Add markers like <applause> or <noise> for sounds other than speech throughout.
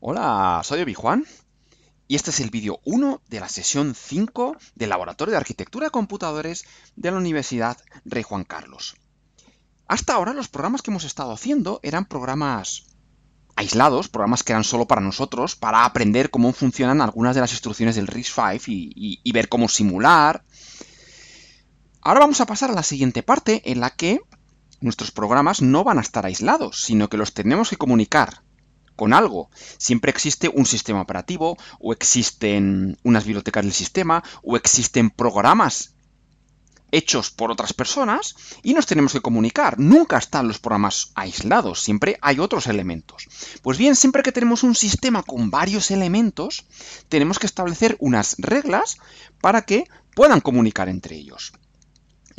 Hola, soy Obi-Juan y este es el vídeo 1 de la sesión 5 del Laboratorio de Arquitectura de Computadores de la Universidad Rey Juan Carlos. Hasta ahora los programas que hemos estado haciendo eran programas aislados, programas que eran solo para nosotros, para aprender cómo funcionan algunas de las instrucciones del RISC-V y ver cómo simular. Ahora vamos a pasar a la siguiente parte en la que nuestros programas no van a estar aislados, sino que los tenemos que comunicar con algo. Siempre existe un sistema operativo, o existen unas bibliotecas del sistema, o existen programas hechos por otras personas y nos tenemos que comunicar. Nunca están los programas aislados, siempre hay otros elementos. Pues bien, siempre que tenemos un sistema con varios elementos, tenemos que establecer unas reglas para que puedan comunicar entre ellos.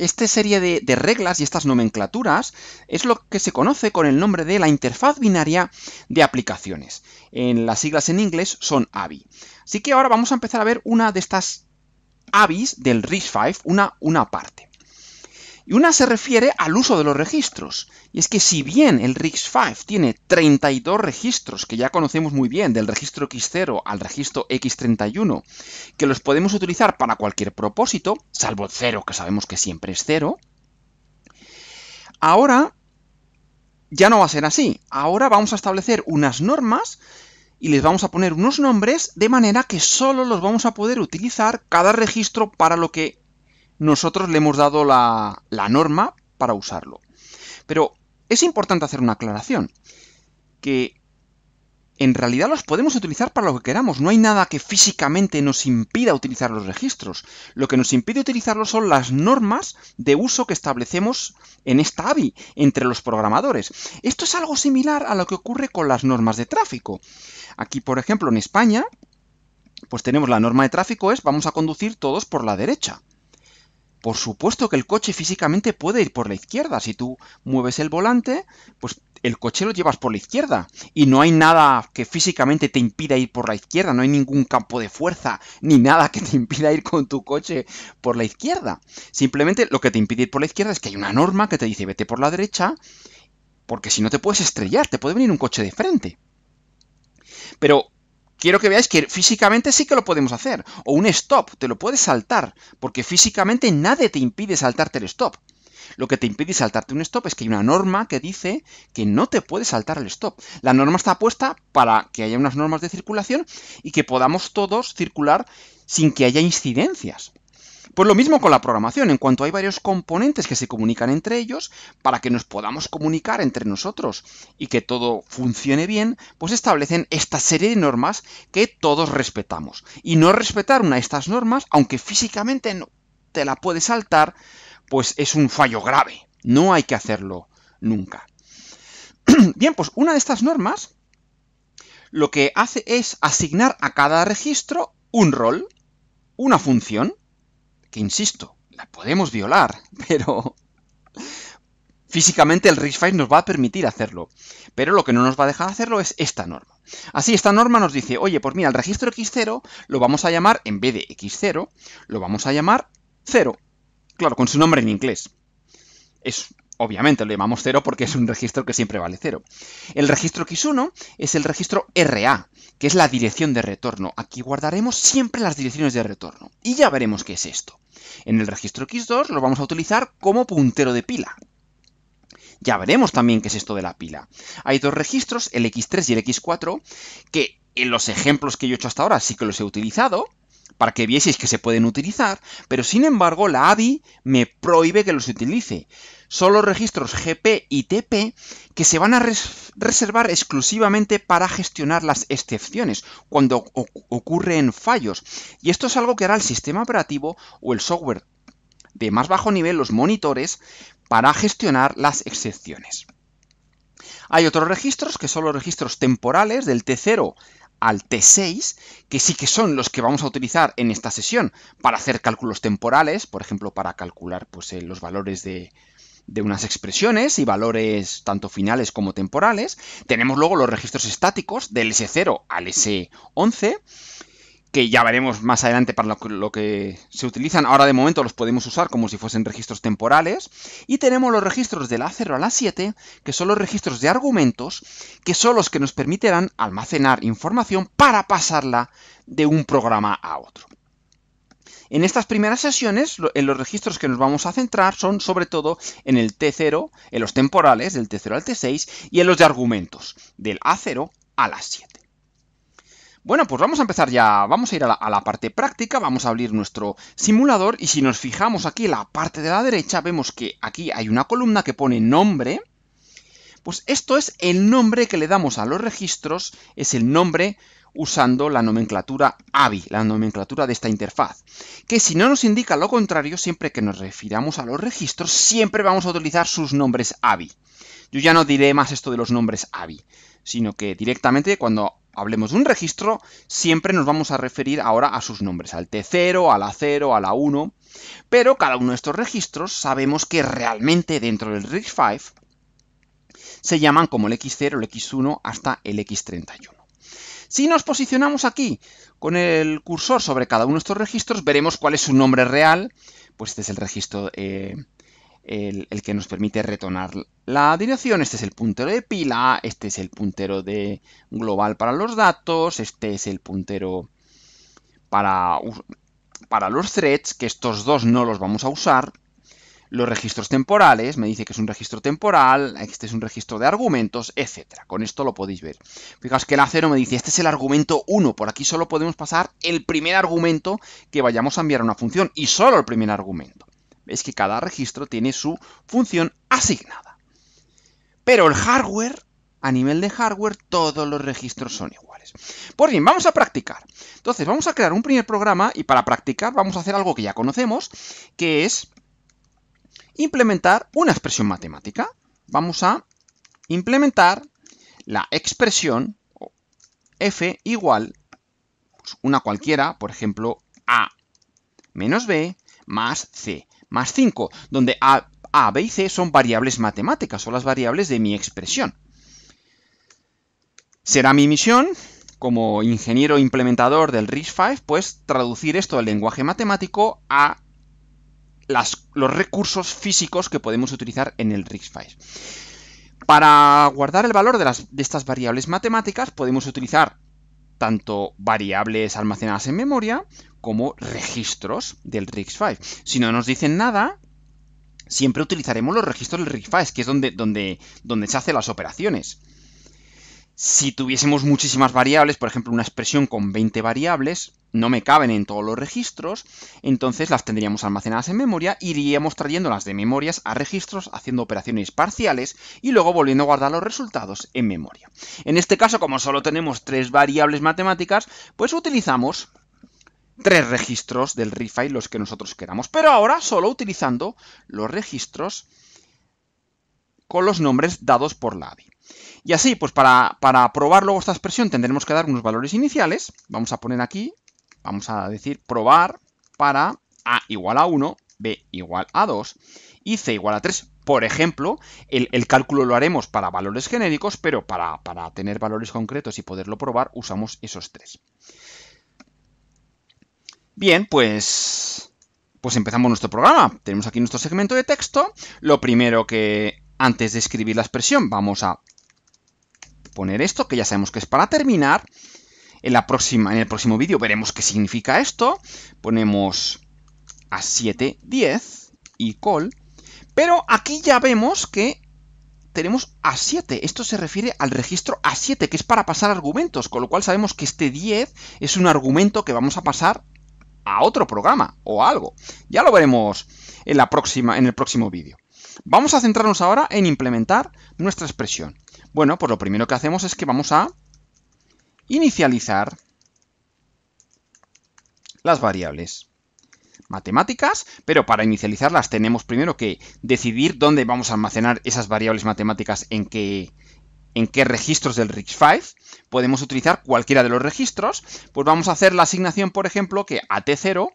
Esta serie de, reglas y estas nomenclaturas es lo que se conoce con el nombre de la interfaz binaria de aplicaciones. En las siglas en inglés son ABI. Así que ahora vamos a empezar a ver una de estas ABIs del RISC-V, una, una parte. Y una se refiere al uso de los registros. Y es que si bien el RIX5 tiene 32 registros, que ya conocemos muy bien, del registro X0 al registro X31, que los podemos utilizar para cualquier propósito, salvo el 0, que sabemos que siempre es 0, ahora ya no va a ser así. Ahora vamos a establecer unas normas y les vamos a poner unos nombres de manera que solo los vamos a poder utilizar cada registro para lo que nosotros le hemos dado la, norma para usarlo. Pero es importante hacer una aclaración, que en realidad los podemos utilizar para lo que queramos, no hay nada que físicamente nos impida utilizar los registros. Lo que nos impide utilizarlos son las normas de uso que establecemos en esta AVI, entre los programadores. Esto es algo similar a lo que ocurre con las normas de tráfico. Aquí, por ejemplo, en España, pues tenemos la norma de tráfico es vamos a conducir todos por la derecha. Por supuesto que el coche físicamente puede ir por la izquierda. Si tú mueves el volante, pues el coche lo llevas por la izquierda. Y no hay nada que físicamente te impida ir por la izquierda. No hay ningún campo de fuerza ni nada que te <laughs> impida ir con tu coche por la izquierda. Simplemente lo que te impide ir por la izquierda es que hay una norma que te dice vete por la derecha. Porque si no te puedes estrellar, te puede venir un coche de frente. Pero quiero que veáis que físicamente sí que lo podemos hacer. O un stop, te lo puedes saltar, porque físicamente nadie te impide saltarte el stop. Lo que te impide saltarte un stop es que hay una norma que dice que no te puedes saltar el stop. La norma está puesta para que haya unas normas de circulación y que podamos todos circular sin que haya incidencias. Pues lo mismo con la programación, en cuanto hay varios componentes que se comunican entre ellos, para que nos podamos comunicar entre nosotros y que todo funcione bien, pues establecen esta serie de normas que todos respetamos. Y no respetar una de estas normas, aunque físicamente no te la puedes saltar, pues es un fallo grave. No hay que hacerlo nunca. <clears throat> Bien, pues una de estas normas lo que hace es asignar a cada registro un rol, una función, que insisto, la podemos violar, <laughs> pero físicamente el RISC-V nos va a permitir hacerlo, pero lo que no nos va a dejar hacerlo es esta norma. Así, esta norma nos dice, oye, por mí, al registro X0 lo vamos a llamar, en vez de X0, lo vamos a llamar 0. Claro, con su nombre en inglés. Es obviamente lo llamamos 0 porque es un registro que siempre vale 0. El registro X1 es el registro RA, que es la dirección de retorno. Aquí guardaremos siempre las direcciones de retorno. Y ya veremos qué es esto. En el registro X2 lo vamos a utilizar como puntero de pila. Ya veremos también qué es esto de la pila. Hay dos registros, el X3 y el X4, que en los ejemplos que yo he hecho hasta ahora sí que los he utilizado, para que vieseis que se pueden utilizar, pero sin embargo la ABI me prohíbe que los utilice son los registros GP y TP que se van a reservar exclusivamente para gestionar las excepciones cuando ocurren fallos. Y esto es algo que hará el sistema operativo o el software de más bajo nivel, los monitores, para gestionar las excepciones. Hay otros registros que son los registros temporales del T0 al T6, que sí que son los que vamos a utilizar en esta sesión para hacer cálculos temporales, por ejemplo, para calcular pues, eh, los valores de, de unas expresiones y valores tanto finales como temporales. Tenemos luego los registros estáticos del S0 al S11, que ya veremos más adelante para lo que, se utilizan. Ahora de momento los podemos usar como si fuesen registros temporales. Y tenemos los registros del A0 al A7, que son los registros de argumentos, que son los que nos permitirán almacenar información para pasarla de un programa a otro. En estas primeras sesiones, en los registros que nos vamos a centrar son sobre todo en el T0, en los temporales, del T0 al T6, y en los de argumentos, del A0 a las 7. Bueno, pues vamos a empezar ya, vamos a ir a la, a la, parte práctica, vamos a abrir nuestro simulador y si nos fijamos aquí en la parte de la derecha vemos que aquí hay una columna que pone nombre, pues esto es el nombre que le damos a los registros, es el nombre usando la nomenclatura AVI, la nomenclatura de esta interfaz, que si no nos indica lo contrario, siempre que nos refiramos a los registros, siempre vamos a utilizar sus nombres AVI. Yo ya no diré más esto de los nombres AVI, sino que directamente cuando hablemos de un registro, siempre nos vamos a referir ahora a sus nombres, al T0, a la 0, a la 1, pero cada uno de estos registros sabemos que realmente dentro del RISC-V se llaman como el X0, el X1 hasta el X31. Si nos posicionamos aquí con el cursor sobre cada uno de estos registros, veremos cuál es su nombre real, pues este es el registro eh, el, que nos permite retornar la dirección, este es el puntero de pila, este es el puntero de global para los datos, este es el puntero para, para los threads, que estos dos no los vamos a usar, los registros temporales, me dice que es un registro temporal, este es un registro de argumentos, etcétera. Con esto lo podéis ver. Fijaos que el cero me dice, este es el argumento 1, por aquí solo podemos pasar el primer argumento que vayamos a enviar a una función, y solo el primer argumento. Veis que cada registro tiene su función asignada. Pero el hardware, a nivel de hardware, todos los registros son iguales. Pues bien, vamos a practicar. Entonces, vamos a crear un primer programa, y para practicar vamos a hacer algo que ya conocemos, que es implementar una expresión matemática. Vamos a implementar la expresión f igual pues, una cualquiera, por ejemplo, a menos b más c más 5, donde a, b y c son variables matemáticas, son las variables de mi expresión. Será mi misión, como ingeniero implementador del RISC-V, pues traducir esto al lenguaje matemático a los recursos físicos que podemos utilizar en el risc Para guardar el valor de, estas variables matemáticas podemos utilizar tanto variables almacenadas en memoria como registros del risc Si no nos dicen nada, siempre utilizaremos los registros del RISC-V, que es donde se hacen las operaciones. Si tuviésemos muchísimas variables, por ejemplo, una expresión con 20 variables, no me caben en todos los registros, entonces las tendríamos almacenadas en memoria, iríamos trayéndolas de memorias a registros, haciendo operaciones parciales y luego volviendo a guardar los resultados en memoria. En este caso, como solo tenemos tres variables matemáticas, pues utilizamos tres registros del refile los que nosotros queramos, pero ahora solo utilizando los registros con los nombres dados por la ABI. Y así, pues para, para probar luego esta expresión tendremos que dar unos valores iniciales. Vamos a poner aquí, vamos a decir probar para a igual a 1, b igual a 2 y c igual a 3. Por ejemplo, el, cálculo lo haremos para valores genéricos, pero para, para tener valores concretos y poderlo probar usamos esos tres. Bien, pues, pues empezamos nuestro programa. Tenemos aquí nuestro segmento de texto. Lo primero que antes de escribir la expresión vamos a poner esto, que ya sabemos que es para terminar. En, la próxima, en el próximo vídeo veremos qué significa esto. Ponemos a 7, 10 y call. Pero aquí ya vemos que tenemos A7. Esto se refiere al registro A7, que es para pasar argumentos, con lo cual sabemos que este 10 es un argumento que vamos a pasar a otro programa o algo. Ya lo veremos en, la próxima, en el próximo vídeo. Vamos a centrarnos ahora en implementar nuestra expresión. Bueno, pues lo primero que hacemos es que vamos a inicializar las variables matemáticas, pero para inicializarlas tenemos primero que decidir dónde vamos a almacenar esas variables matemáticas en qué, en qué registros del risc 5 Podemos utilizar cualquiera de los registros, pues vamos a hacer la asignación, por ejemplo, que AT0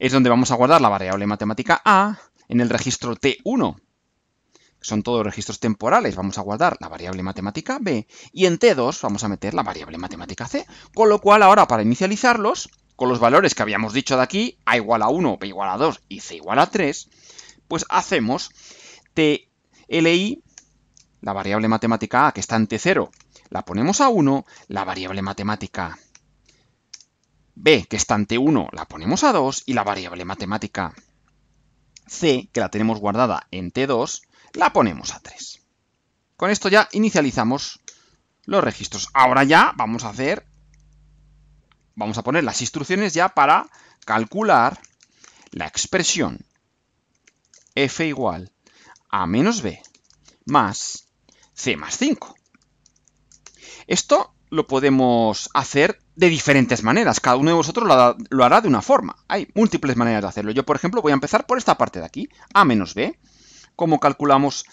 es donde vamos a guardar la variable matemática A, en el registro T1 son todos registros temporales, vamos a guardar la variable matemática B y en T2 vamos a meter la variable matemática C, con lo cual ahora para inicializarlos, con los valores que habíamos dicho de aquí, A igual a 1, B igual a 2 y C igual a 3, pues hacemos TLI, la variable matemática A que está en T0, la ponemos a 1, la variable matemática B que está en T1 la ponemos a 2 y la variable matemática C, que la tenemos guardada en T2, la ponemos a 3. Con esto ya inicializamos los registros. Ahora ya vamos a hacer, vamos a poner las instrucciones ya para calcular la expresión f igual a menos b más c más 5. Esto lo podemos hacer de diferentes maneras. Cada uno de vosotros lo, hará de una forma. Hay múltiples maneras de hacerlo. Yo, por ejemplo, voy a empezar por esta parte de aquí. a menos b ¿Cómo calculamos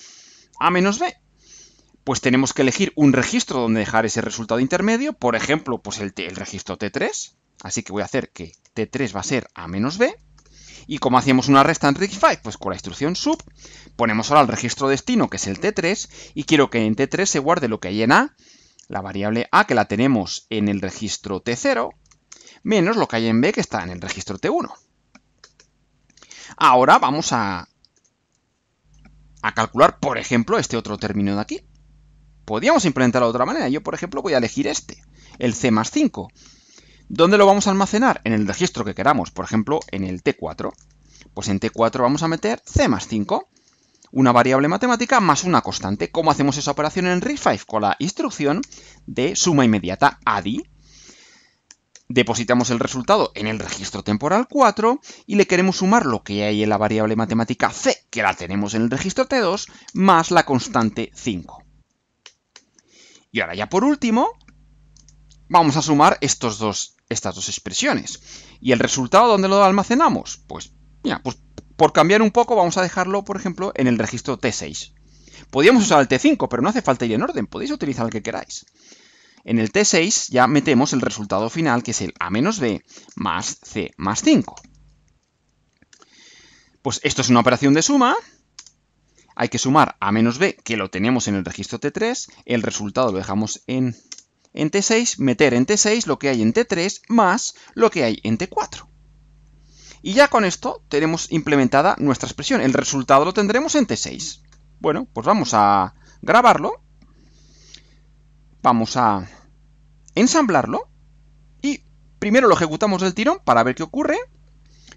A menos B? Pues tenemos que elegir un registro donde dejar ese resultado intermedio, por ejemplo, pues el, registro T3, así que voy a hacer que T3 va a ser A menos B, y como hacíamos una resta en rig pues con la instrucción sub, ponemos ahora el registro destino, que es el T3, y quiero que en T3 se guarde lo que hay en A, la variable A que la tenemos en el registro T0, menos lo que hay en B que está en el registro T1. Ahora vamos a a calcular, por ejemplo, este otro término de aquí. Podríamos implementarlo de otra manera. Yo, por ejemplo, voy a elegir este, el C más 5. ¿Dónde lo vamos a almacenar? En el registro que queramos, por ejemplo, en el T4. Pues en T4 vamos a meter C más 5, una variable matemática más una constante. ¿Cómo hacemos esa operación en RISC-V Con la instrucción de suma inmediata ADI. Depositamos el resultado en el registro temporal 4 y le queremos sumar lo que hay en la variable matemática C, que la tenemos en el registro T2, más la constante 5. Y ahora ya por último, vamos a sumar estos dos, estas dos expresiones. ¿Y el resultado dónde lo almacenamos? Pues, mira, pues por cambiar un poco vamos a dejarlo, por ejemplo, en el registro T6. Podríamos usar el T5, pero no hace falta ir en orden, podéis utilizar el que queráis. En el T6 ya metemos el resultado final, que es el A menos B más C más 5. Pues esto es una operación de suma. Hay que sumar A menos B, que lo tenemos en el registro T3. El resultado lo dejamos en, en T6. Meter en T6 lo que hay en T3 más lo que hay en T4. Y ya con esto tenemos implementada nuestra expresión. El resultado lo tendremos en T6. Bueno, pues vamos a grabarlo Vamos a ensamblarlo y primero lo ejecutamos del tirón para ver qué ocurre.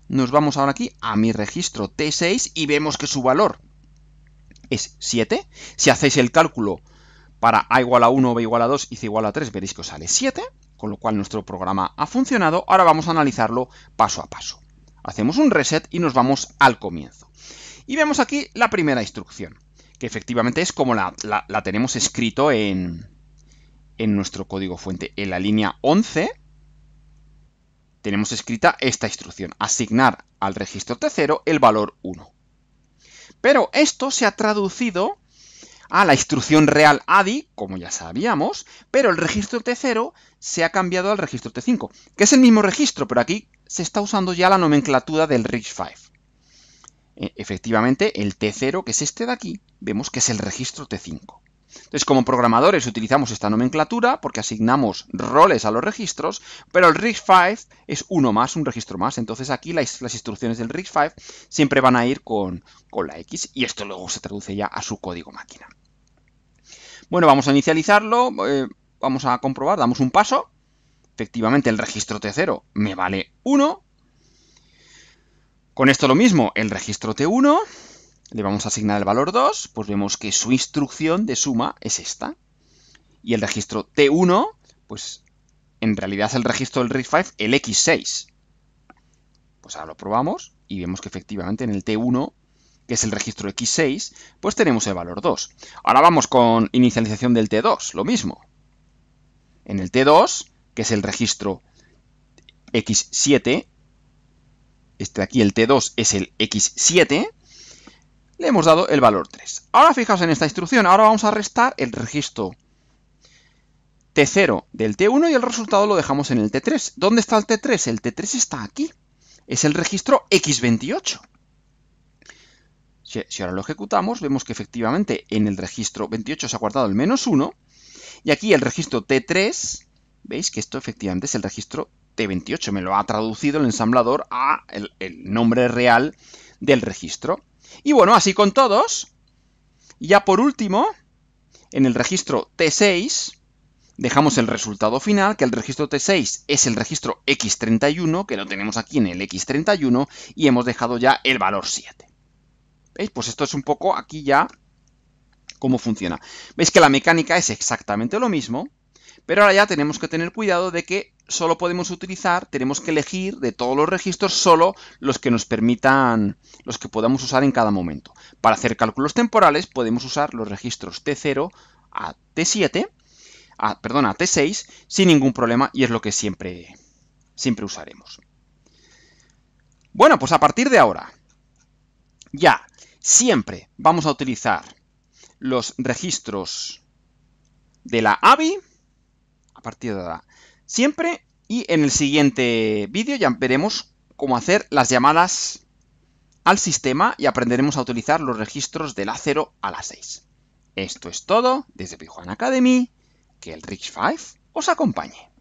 Nos vamos ahora aquí a mi registro T6 y vemos que su valor es 7. Si hacéis el cálculo para A igual a 1, B igual a 2 y C igual a 3, veréis que os sale 7, con lo cual nuestro programa ha funcionado. Ahora vamos a analizarlo paso a paso. Hacemos un reset y nos vamos al comienzo. Y vemos aquí la primera instrucción, que efectivamente es como la, la tenemos escrito en, en nuestro código fuente. En la línea 11 tenemos escrita esta instrucción, asignar al registro T0 el valor 1. Pero esto se ha traducido a la instrucción real ADI, como ya sabíamos, pero el registro T0 se ha cambiado al registro T5, que es el mismo registro, pero aquí se está usando ya la nomenclatura del risc 5 e, Efectivamente, el T0, que es este de aquí, vemos que es el registro T5. Entonces, como programadores utilizamos esta nomenclatura porque asignamos roles a los registros, pero el risc 5 es uno más, un registro más. Entonces, aquí las, instrucciones del risc 5 siempre van a ir con, la X y esto luego se traduce ya a su código máquina. Bueno, vamos a inicializarlo, eh, vamos a comprobar, damos un paso. Efectivamente, el registro T0 me vale 1. Con esto lo mismo, el registro T1 le vamos a asignar el valor 2, pues vemos que su instrucción de suma es esta. Y el registro T1, pues en realidad es el registro del risc 5 el X6. Pues ahora lo probamos y vemos que efectivamente en el T1, que es el registro X6, pues tenemos el valor 2. Ahora vamos con inicialización del T2, lo mismo. En el T2, que es el registro X7, este de aquí, el T2, es el X7, hemos dado el valor 3. Ahora fijaos en esta instrucción, ahora vamos a restar el registro T0 del T1 y el resultado lo dejamos en el T3. ¿Dónde está el T3? El T3 está aquí. Es el registro X28. Si, ahora lo ejecutamos, vemos que efectivamente en el registro 28 se ha guardado el menos 1. Y aquí el registro T3, veis que esto efectivamente es el registro T28. Me lo ha traducido el ensamblador a el, el nombre real del registro. Y bueno, así con todos. Ya por último, en el registro T6, dejamos el resultado final, que el registro T6 es el registro X31, que lo tenemos aquí en el X31, y hemos dejado ya el valor 7. ¿Veis? Pues esto es un poco aquí ya cómo funciona. Veis que la mecánica es exactamente lo mismo, pero ahora ya tenemos que tener cuidado de que solo podemos utilizar, tenemos que elegir de todos los registros solo los que nos permitan, los que podamos usar en cada momento. Para hacer cálculos temporales podemos usar los registros T0 a T7, perdón, a T6 sin ningún problema y es lo que siempre, siempre usaremos. Bueno, pues a partir de ahora, ya siempre vamos a utilizar los registros de la AVI, a partir de siempre. Y en el siguiente vídeo ya veremos cómo hacer las llamadas al sistema y aprenderemos a utilizar los registros de la 0 a la 6. Esto es todo desde Pijuan Academy. Que el Rich 5 os acompañe.